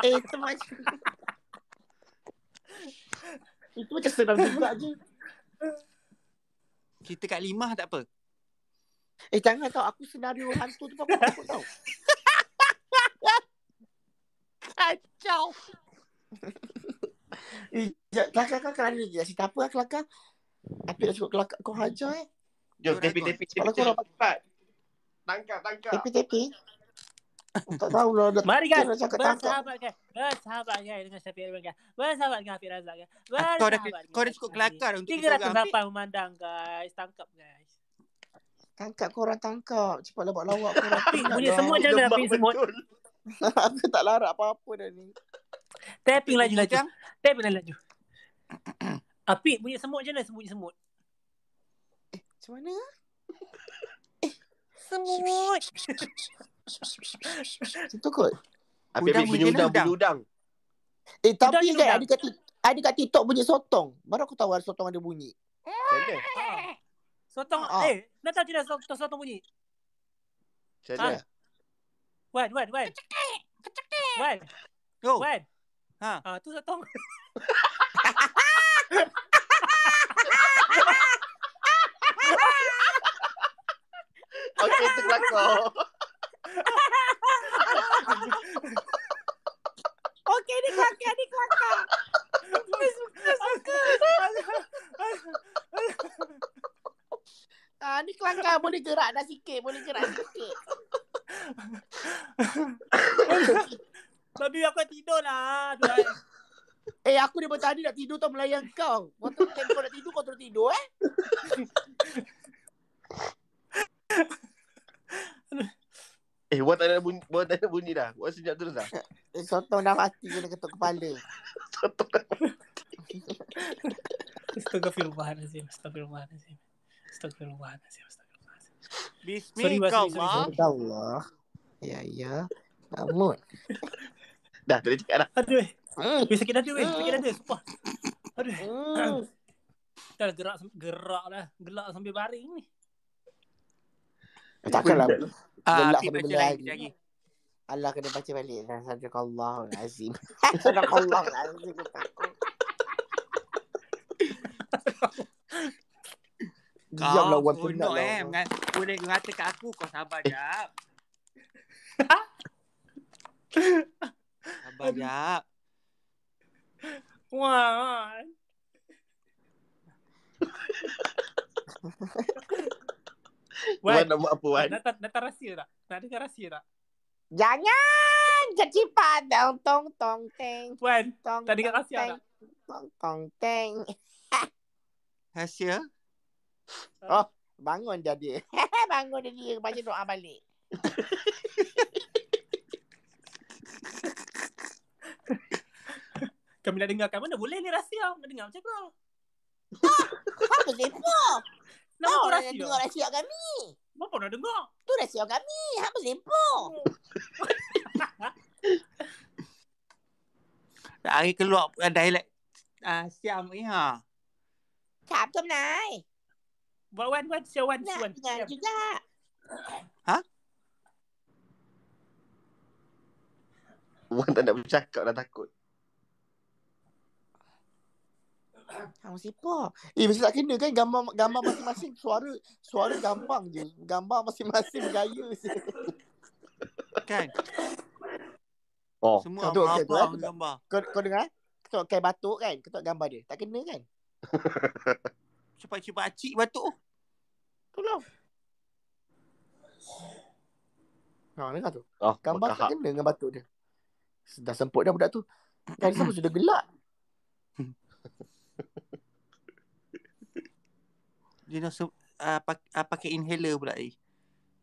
Eh, itu macam Itu macam senang juga je Kita kat limah tak apa Eh, jangan tau Aku senario hantu tu pun aku takut tau Kacau eh, Kelakar kan kelakar ni Nak cerita apa lah kelakar Tapi dah cukup kelakar Kau hajar eh Jom, tepi-tepi Cepat-cepat Tangkap, tangkap Tepi-tepi tak tahu lah dah Mari kan Bersahabat kan Bersahabat kan Bersahabat kan Bersahabat kan Kau dah cukup kelakar Untuk kita ambil 308 memandang guys Tangkap guys Tangkap korang tangkap Cepatlah buat lawak korang Tapi punya semua jangan Tapi semua Aku tak larat apa-apa dah ni Tapping laju-laju Tapping laju-laju Apik ah, punya semut macam mana semut semut? Eh, macam mana? Ah? Eh, semut. Itu kot. Habis udang bunyi udang, udang. udang. Eh tapi udang, kan ada kat ada kat TikTok bunyi sotong. Baru aku tahu ada sotong ada bunyi. Ha. Sotong ha. eh, ah. eh nak tahu tidak sotong, sotong bunyi? Cepat. Ha. Wan, wan, wan. Wan. Wan. Oh. Go. Wan. Ha. Ah, tu sotong. okay, tu kelakar. boleh gerak dah sikit Boleh gerak sikit Tapi aku tidur lah Eh aku dia bertanya nak tidur tau melayang kau Waktu kau nak tidur kau terus tidur eh Eh, buat tak ada bunyi, buat tak ada bunyi dah. Buat sejak terus dah. Eh, sotong dah mati kena ketuk kepala. sotong dah mati. Astagfirullahaladzim, astagfirullahaladzim. Astagfirullahaladzim, astagfirullahaladzim. Bismillahirrahmanirrahim. Ya, ya. Tak dah, tadi cakap dah. Aduh. Eh. Hmm. Sakit dada, weh. Sakit dada, sumpah. Hmm. Aduh. Hmm. gerak, gerak lah. Gelak sambil baring ni. Eh, takkanlah. Ah, Gelak sambil baca lagi. lagi. Allah kena baca balik. Dan Allah azim. Sadaqallah Allah azim. Kau Diam lah Wan penat lah eh, mengat, Boleh kata kat aku Kau sabar eh. jap Sabar jap wah, wah Wan nak buat apa Wan Nak tak rahsia tak Nak dengar rahsia tak Jangan Cepat padang Tong tong teng Wan Tak dengar rahsia tak Tong tong teng Rahsia Oh, bangun jadi dia. bangun dia dia baca doa balik. Kami nak dengarkan mana boleh ni rahsia. Nak dengar macam kau. Ha? Ah, apa lepa? Nama kau rahsia? Nak dengar rahsia kami. Apa nak dengar? Tu rahsia kami. Apa lepa? Hari keluar eh, dialek uh, ah, Siam ni ha. Cap tu menai. Buat one, one, one, one. Nak one. juga. Ha? Wan tak nak bercakap dah takut. Kamu siapa? Eh mesti tak kena kan gambar gambar masing-masing suara suara gampang je. Gambar masing-masing gaya je. Kan. Oh. Semua tu okay, gambar. Kau, kau dengar? Ketuk kain batuk kan? Ketuk gambar dia. Tak kena kan? sampai cuba cik batuk tu. Tolong. Ha, oh, dengar tu. Oh, Gambar tak kena dengan batuk dia. Sudah semput dah budak tu. Kali sama sudah gelak. dia nak apa ah, ah, pakai inhaler pula ni. Eh.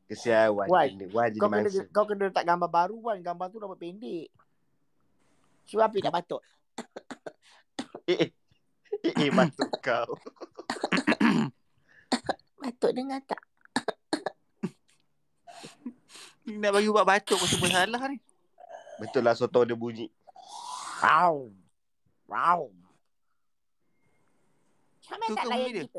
Kesian Wan. Wan, Wan kau, kena, masa. kau kena letak gambar baru Wan. Gambar tu dapat pendek. Cuba api dah batuk. eh, eh, eh, eh, batuk kau. batuk dengar tak? Nak bagi buat batuk kau semua salah ni. Betul lah soto dia bunyi. Wow. Wow. Tu kau bunyi dia. Eh,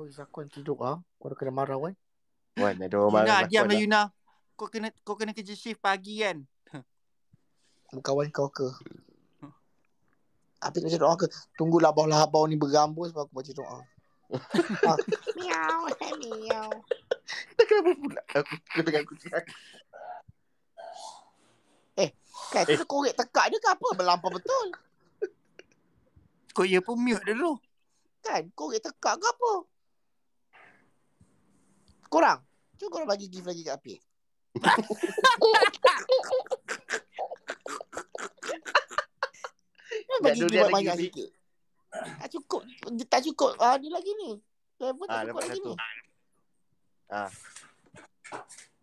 oh, Zakuan tidur ah. Ha? Kau kena marah kan? Wan, ada orang marah. Yuna, diamlah Yuna. Lah. Kau kena kau kena kerja shift pagi kan? Kawan kau ke? Apik baca doa ke Tunggu lah, labau bawah ni bergambus Sebab aku baca doa Miau eh, Miau Dah kenapa pula Aku kena dengan kucing Eh Kan tu eh. korek tekak dia ke apa Berlampau betul Kau ya pun mute dulu Kan korek tekak ke apa Korang Cuba korang bagi gift lagi kat Apik Kenapa dia buat banyak sikit? Tak cukup. Dia tak cukup. Ah, dia lagi ni. Level tak ah, cukup lagi satu. ni. Ah.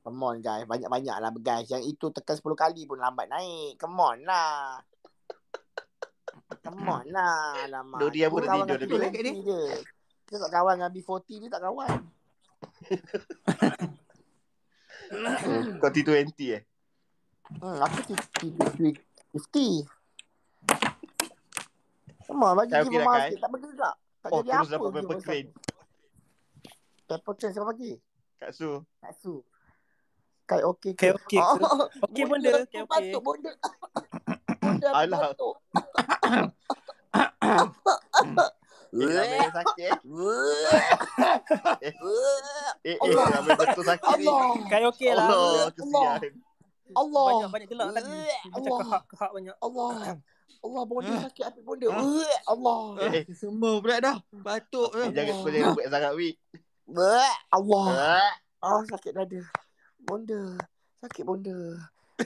Come on guys. Banyak-banyak lah guys. Yang itu tekan 10 kali pun lambat naik. Come on lah. Come on lah. Alamak. Dodi apa dia tidur? Dodi lagi ni. Dia. Kita tak kawan dengan B40 ni tak kawan. Kau T20 eh? Hmm, aku T50. Memang bagi okay lah, kan? Tak bagi juga. Tak oh, jadi terus apa. Terus dapat crane. Paper crane siapa bagi? Kak Su. Kak Su. Kak okey ke? Kak oh, okey. Okey benda. Okey okey. Patut benda. Alah. Ramai eh, sakit. Eh, eh, ramai betul sakit. Allah. Kak okey lah. Allah, kesian. Allah. Banyak-banyak gelak lagi. Allah. Kak banyak. Allah. Allah bonda ah. sakit api bonda. Ah. Allah. Eh, eh, semua pula dah. Batuk eh, eh Jangan oh. Ah. jangan buat sangat wik. Allah. Ah. Oh, sakit dada. Bonda. Sakit bonda.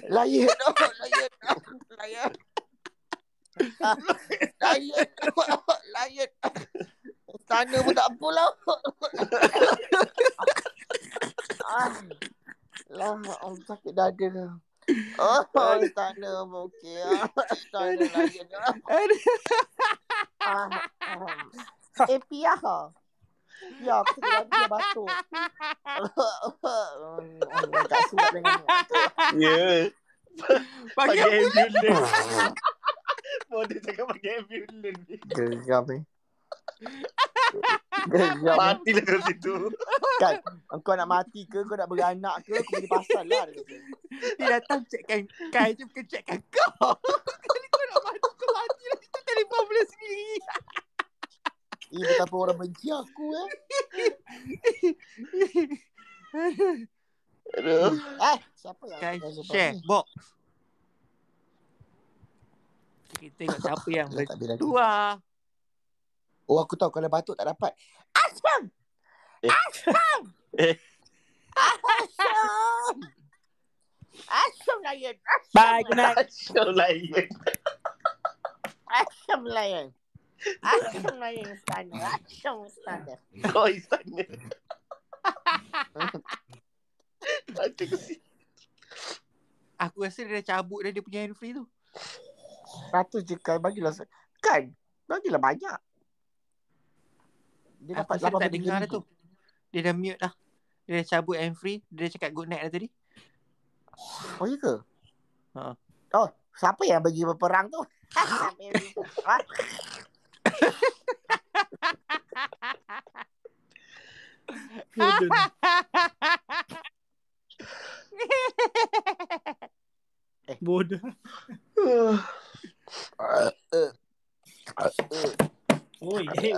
Layan. no, layan. layan. layan. layan. Tanda pun tak apa lah. ah. Lah, oh, sakit dada. Oh, I'm starting to evoke you. I'm starting to like it. uh, um, Ya, aku tengah dia batuk. tak silap dengan ni. Ya. Pakai ambulans. Mau dia cakap pakai ambulans ni. Geram ni. Dia mati lah kat situ Kan Engkau nak mati ke Engkau nak beranak ke Kau pergi pasal lah Dia datang cekkan Kai je Bukan cekkan kau Kali kau nak mati Kau mati lah Itu telefon boleh sendiri Eh betapa orang benci aku ya Aduh Eh Siapa yang Kai share box Kita tengok siapa yang berdua. Oh aku tahu kalau batuk tak dapat. Asam. Asam. Asam. Asam lion. Bye, good night. Asam lion. Asam lion. Asam lion istana. Asam istana. Kau istana. Aku rasa dia dah cabut dah dia punya handphone tu. Patut je kan bagilah. Kan, bagilah banyak. Dia dapat Aku tak dengar dah tu Dia dah mute dah Dia dah cabut and free Dia dah cakap good night dah tadi Oh iya ke? Ha. Oh Siapa yang bagi berperang tu? Eh bodoh. Oi, hey.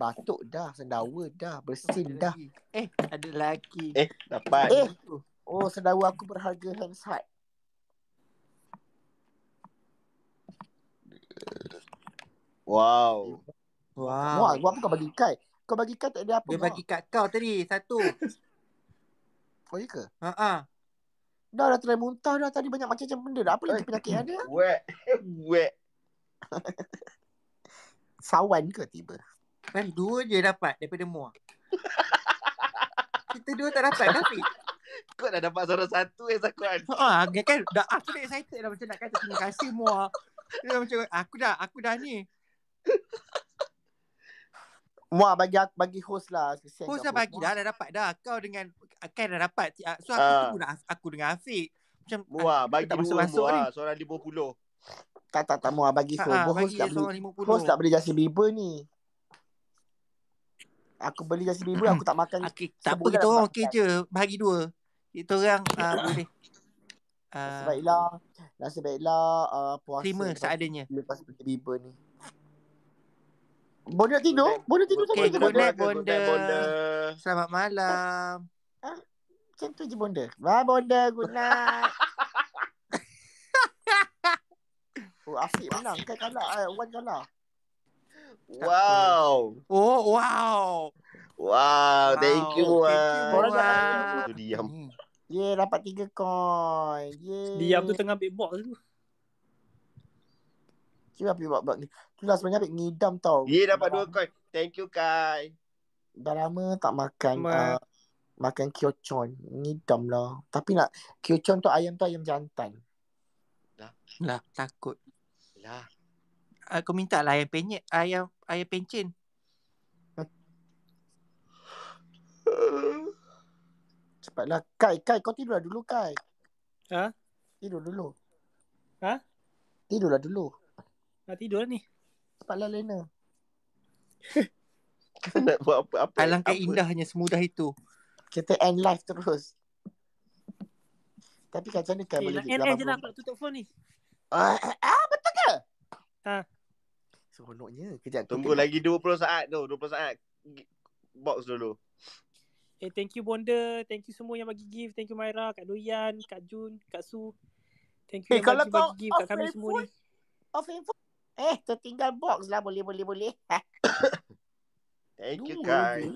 Batuk dah, sendawa dah, bersin ada dah. Lagi. Eh, ada lagi. Eh, dapat. Eh. Oh, sendawa aku berharga hand side. Wow. Wow. Wah, gua apa kau bagi kad? Kau bagi kad tak ada apa. Dia mak? bagi kad kau tadi, satu. oh, iya ke? Ha ah. Uh-uh. Dah dah try muntah dah tadi banyak macam-macam benda dah. Apa lagi penyakit ada? Wek. Wek. Sawan ke tiba? Kan dua je dapat daripada Mua. Kita dua tak dapat tapi. Kau dah dapat suara satu eh Zakuan. Ha, ha kan, dah, aku ah, dah excited dah macam nak kata terima kasih Mua. Dia macam, aku dah, aku dah ni. Mua bagi bagi host lah. Host dah bagi dah, dah dapat dah. Kau dengan, kan dah dapat. Ah, so aku uh, ah. tunggu lah, aku dengan Afiq. Macam, Mua, bagi tak masuk -masuk Mua, seorang lima Tak, tak, tak Mua bagi ha, host. bagi host, tak host tak boleh Justin Bieber ni. Aku beli Justin bibu hmm. Aku tak makan okay. Tak apa kita okey je Bahagi dua Kita orang uh, boleh ah. Nasib baiklah Nasib baiklah uh, Terima seadanya Lepas Justin Bieber ni Bonda tidur Bonda tidur okay. sama Bonda, bonda. bonda. Selamat malam ah, Macam tu je Bonda Bye Bonda Good night Oh, Afiq menang. Kan kalah. Eh, Wan kalah. Wow. Oh, wow. Wow, wow. thank you. Thank you. Wow. Tu diam. Ye, ya, dapat 3 coin. Ye. Diam tu tengah ambil box tu. Cuba ambil box ni. Tu lah sebenarnya ambil ngidam tau. Ye, ya, dapat 2 coin. Thank you, Kai. Dah lama tak makan. Uh, makan kiochon. Ngidam lah. Tapi nak kiochon tu ayam tu ayam jantan. Lah. Lah, takut. Lah aku minta lah ayam penyet ayam ayam pencin cepatlah kai kai kau tidurlah dulu kai ha tidur dulu ha tidurlah dulu nak tidur ni cepatlah lena nak buat apa apa alangkah apa. indahnya semudah itu kita end live terus tapi kacau ni kan eh, boleh Eh, eh, aku tutup phone ni. Ah, uh, uh, betul ke? Ha. Uh. Seronoknya Kejap Tunggu lagi 20 saat tu 20 saat Box dulu Eh thank you Bonda Thank you semua yang bagi gift Thank you Myra Kak Doyan Kak Jun Kak Su Thank you hey, eh, yang bagi, bagi gift Kat kami info, semua ni Off info Eh tinggal box lah Boleh boleh boleh Thank you guys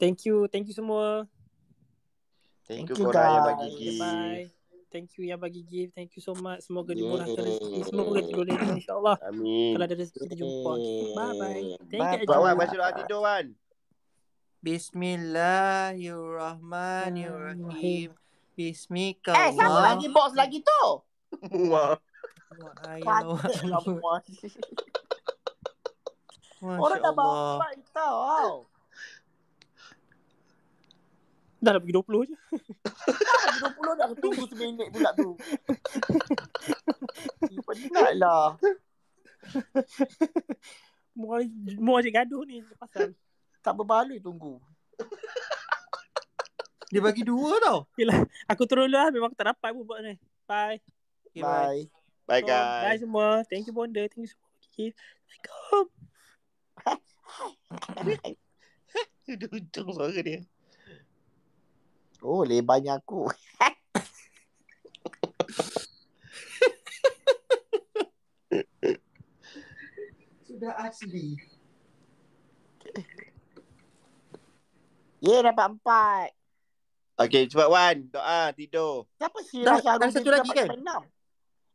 Thank you Thank you semua Thank, thank you, you korang yang bagi gift Bye thank you yang bagi gift. Thank you so much. Semoga dimurahkan rezeki. Semoga diberikan insya-Allah. Amin. Kalau ada rezeki kita jumpa. Okay. Bye bye. Thank bye. you. Bye bye. Masih doa tidur kan. Bismillahirrahmanirrahim. Bismika. Eh, sama lagi box lagi tu. Wah. Wah, ayo. Orang dah bawa kita, wow. Dah lah pergi 20 je Dah pergi 20 dah Tunggu seminit pula tu Penat lah Mua je gaduh ni Pasal Tak berbaloi tunggu Dia bagi dua tau Yelah Aku turun lah Memang aku tak dapat pun buat ni Bye okay, bye. bye Bye guys Bye semua Thank you Bonda Thank you semua Assalamualaikum Hai Hai Hai Hai Hai Hai Hai Hai Hai Oh, lebarnya aku. Sudah asli. Ye, dapat empat. Okay, cepat Wan. Doa, tidur. Siapa sih? Dah, dah satu lagi kan? Enam.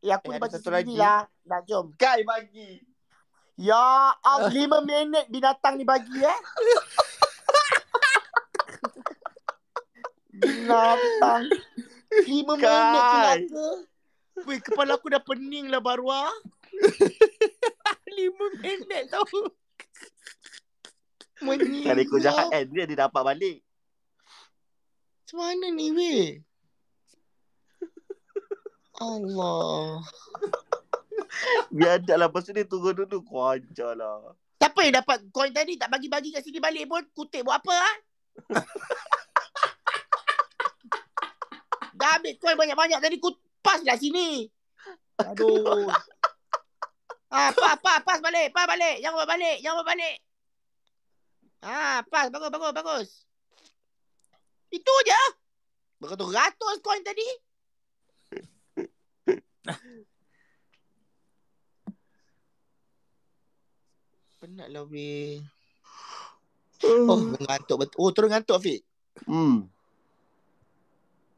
Eh, aku eh, bagi sendiri lah. Dah, jom. Kai bagi. Ya, lima minit binatang ni bagi eh. binatang. Lima minit kelaka. Weh, kepala aku dah pening lah baru ah. Lima minit tau. Menyinggu. Kali kau jahat kan, dia, dia dapat balik. Macam mana ni, weh? Allah. Biadak lah, lepas tu dia turun dulu. Kau ajar lah. Siapa yang dapat koin tadi tak bagi-bagi kat sini balik pun, kutip buat apa lah? Dah ambil coin banyak-banyak tadi ku pas lah sini. Aduh. Ah, pa, pa, pas balik, pas balik. Jangan buat balik, jangan buat balik. Ah, pas bagus, bagus, bagus. Itu je. Berapa ratus coin tadi? Penat lah, weh. Hmm. Oh, mengantuk betul. Oh, terus mengantuk, Fik. Hmm.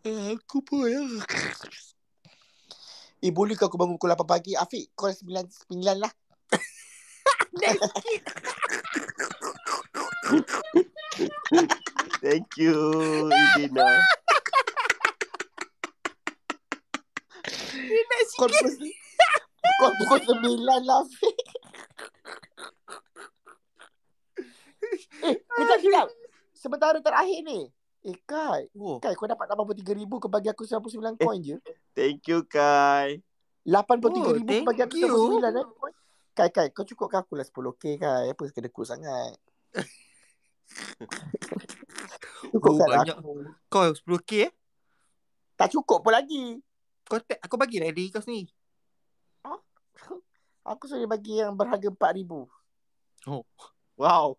Aku pun ya. Eh boleh ke aku bangun pukul 8 pagi Afiq call 9, 9 lah Naked Thank you Idina Kau pukul sembilan lah Afiq Eh, kita silap. Sementara terakhir ni. Eh Kai oh. Kai kau dapat 83,000 ke bagi aku 99 coin eh, je Thank you Kai 83,000 oh, kau bagi aku 99 coin eh. Kai Kai kau cukup cukupkan aku lah 10k Kai Apa kena kut sangat Cukup oh, lah. banyak Kau Kau 10k eh Tak cukup pun lagi kau te- Aku bagi lah diri kau sendiri Aku sudah bagi yang berharga 4,000 Oh wow.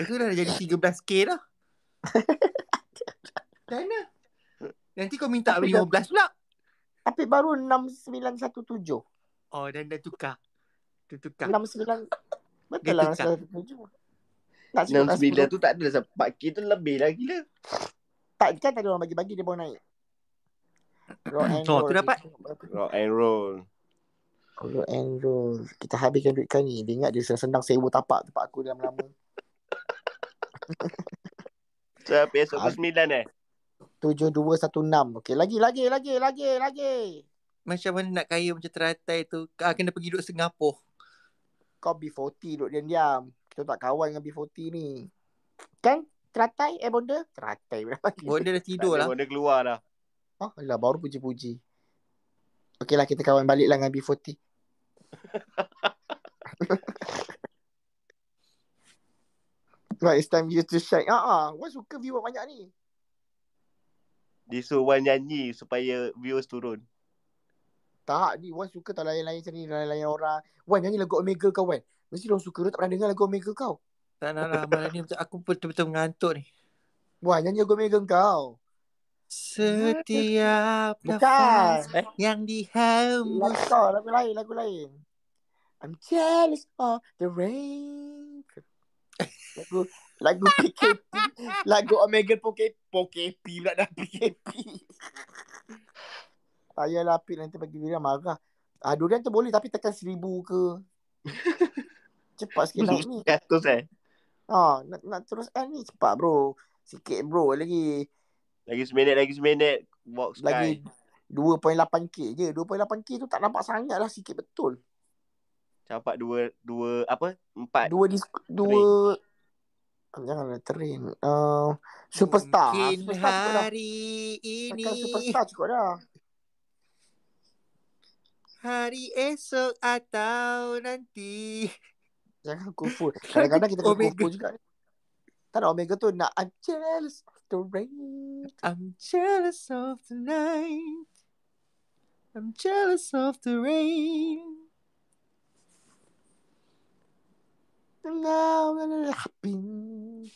Itu dah jadi 13k dah Dana Nanti kau minta tapi 15 dah, pula Tapi baru 6917 Oh dan dah tukar Tu tukar 69 Betul dia lah 6917 69 tu tak ada 4k tu lebih lagi lah Tak kan tak ada orang bagi-bagi Dia baru naik Roll and roll. tu dapat Roll and roll kalau and Kita habiskan duit kau ni. Dia ingat dia senang-senang sewa tapak tempat aku dalam lama. so, besok ke sembilan eh? Tujuh, dua, satu, enam. Okay, lagi, lagi, lagi, lagi, lagi. Macam mana nak kaya macam teratai tu? Ah, kena pergi duduk Singapura. Kau B40 duduk diam-diam. Kita tak kawan dengan B40 ni. Kan? Teratai, eh bonda? Teratai berapa? Bonda dah tidur lah. Bonda keluar dah. Oh, lah ah, baru puji-puji. Okeylah kita kawan balik lah dengan B40 right, it's time you to shake. Ah, uh-uh, ah, what suka viewer banyak ni? Disuruh nyanyi supaya viewers turun. Tak ni, Wan suka tak layan-layan sini, layan-layan orang. Wan nyanyi lagu Omega kau Wan. Mesti orang suka, tak pernah dengar lagu Omega kau. Tak nak lah, malam ni aku betul-betul mengantuk ni. Wan nyanyi lagu Omega kau. Setiap nafas eh? yang dihembus. Lagu lain, lagu lain. I'm jealous of the rain. Lagu lagu PKP. lagu Omega Poke Poke P pula dah PKP. Ayah lapik nanti bagi dia marah. Ah, durian tu boleh tapi tekan seribu ke. cepat sikit lah ni. Ya, tu saya. Ha, nak, nak terus end ni cepat bro. Sikit bro lagi. Lagi seminit, lagi seminit. Box sky. Lagi 2.8k je. 2.8k tu tak nampak sangat lah sikit betul. Dapat dua, dua apa? Empat. Dua, disk, dua, ah, Janganlah train uh, Superstar Mungkin superstar hari ini Tekan superstar cukup dah Hari esok atau nanti Jangan kufur Kadang-kadang kita kufur juga Tak nak Omega tu Nak I'm jealous the rain. I'm jealous of the night. I'm jealous of the rain. And now it am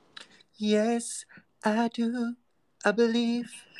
yes, I do. I believe